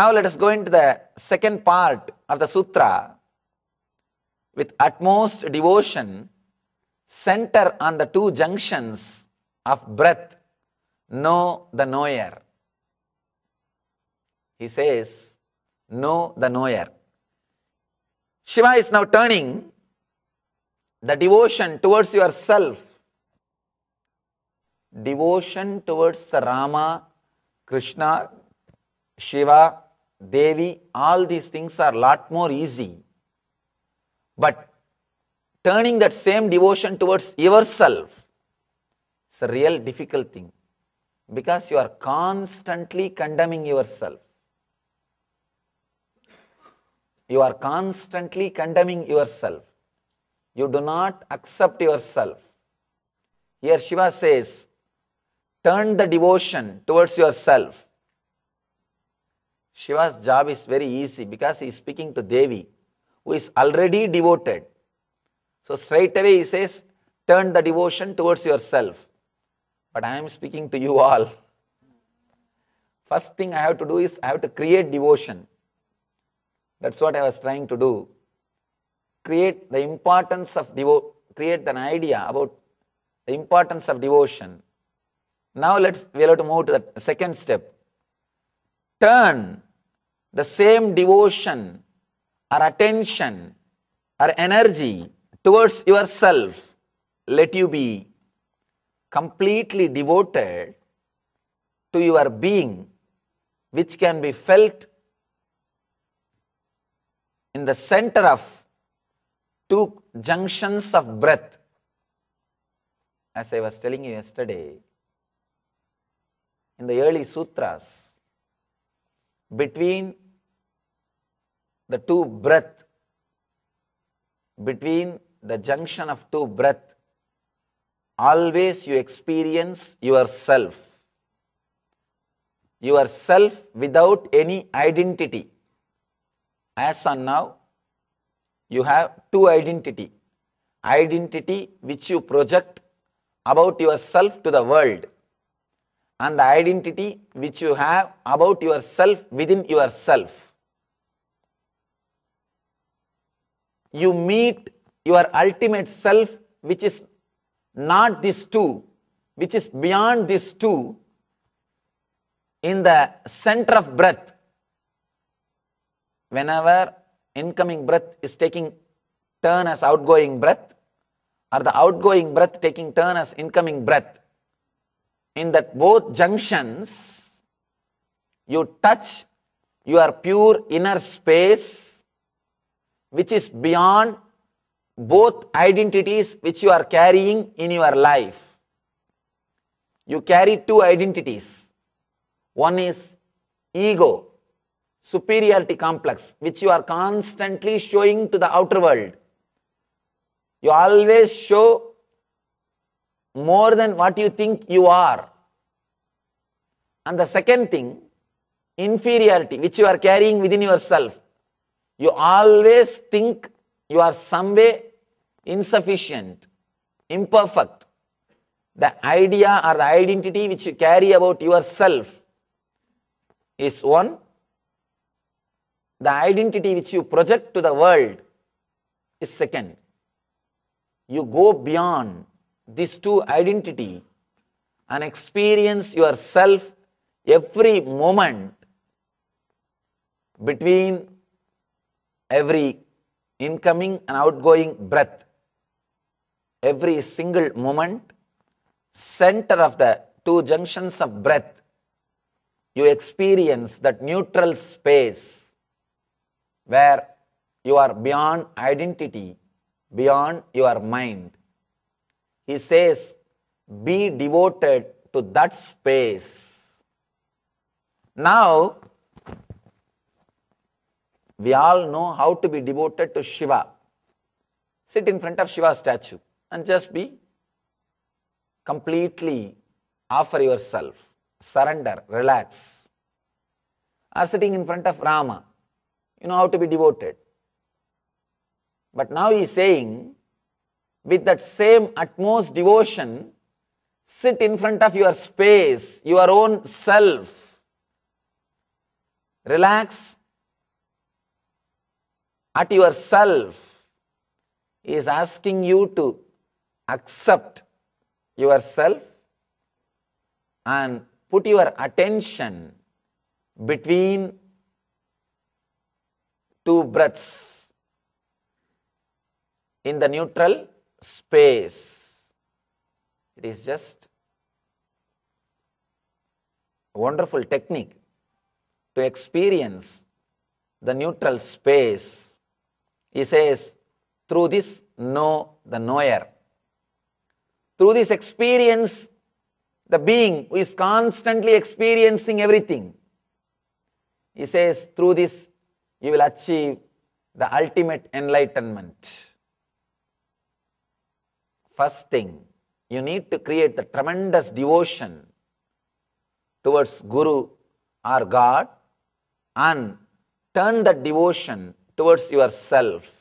Now let us go into the second part of the sutra. With utmost devotion, center on the two junctions of breath, know the knower. He says, know the knower. Shiva is now turning the devotion towards yourself. Devotion towards Rama, Krishna, Shiva, Devi, all these things are lot more easy. But turning that same devotion towards yourself is a real difficult thing because you are constantly condemning yourself. You are constantly condemning yourself. You do not accept yourself. Here Shiva says, turn the devotion towards yourself Shiva's job is very easy because he is speaking to Devi, who is already devoted. So straight away he says, turn the devotion towards yourself. But I am speaking to you all. First thing I have to do is I have to create devotion. That's what I was trying to do. Create the importance of devotion, create an idea about the importance of devotion. Now let's, we'll have to move to the second step. Turn the same devotion or attention or energy towards yourself, let you be completely devoted to your being, which can be felt in the center of two junctions of breath. As I was telling you yesterday, in the early sutras, between the two breath, between the junction of two breath, always you experience yourself, yourself without any identity. As on now, you have two identity, identity which you project about yourself to the world and the identity which you have about yourself within yourself. You meet your ultimate self which is not these two, which is beyond these two in the center of breath. Whenever incoming breath is taking turn as outgoing breath or the outgoing breath taking turn as incoming breath, in that both junctions, you touch your pure inner space, which is beyond both identities which you are carrying in your life. You carry two identities. One is ego, superiority complex, which you are constantly showing to the outer world. You always show more than what you think you are. And the second thing, inferiority, which you are carrying within yourself. You always think you are some way insufficient, imperfect. The idea or the identity which you carry about yourself is one. The identity which you project to the world is second. You go beyond these two identity and experience yourself every moment between every incoming and outgoing breath, every single moment, center of the two junctions of breath, you experience that neutral space where you are beyond identity, beyond your mind. He says, be devoted to that space. Now, we all know how to be devoted to Shiva. Sit in front of Shiva statue and just be completely offer yourself, surrender, relax. Or ah, sitting in front of Rama, you know how to be devoted. But now he is saying, with that same utmost devotion, sit in front of your space, your own self. Relax at yourself. He is asking you to accept yourself and put your attention between two breaths in the neutral space. It is just a wonderful technique to experience the neutral space. He says, through this know the knower. Through this experience, the being who is constantly experiencing everything. He says, through this you will achieve the ultimate enlightenment. First thing, you need to create the tremendous devotion towards Guru or God and turn that devotion towards yourself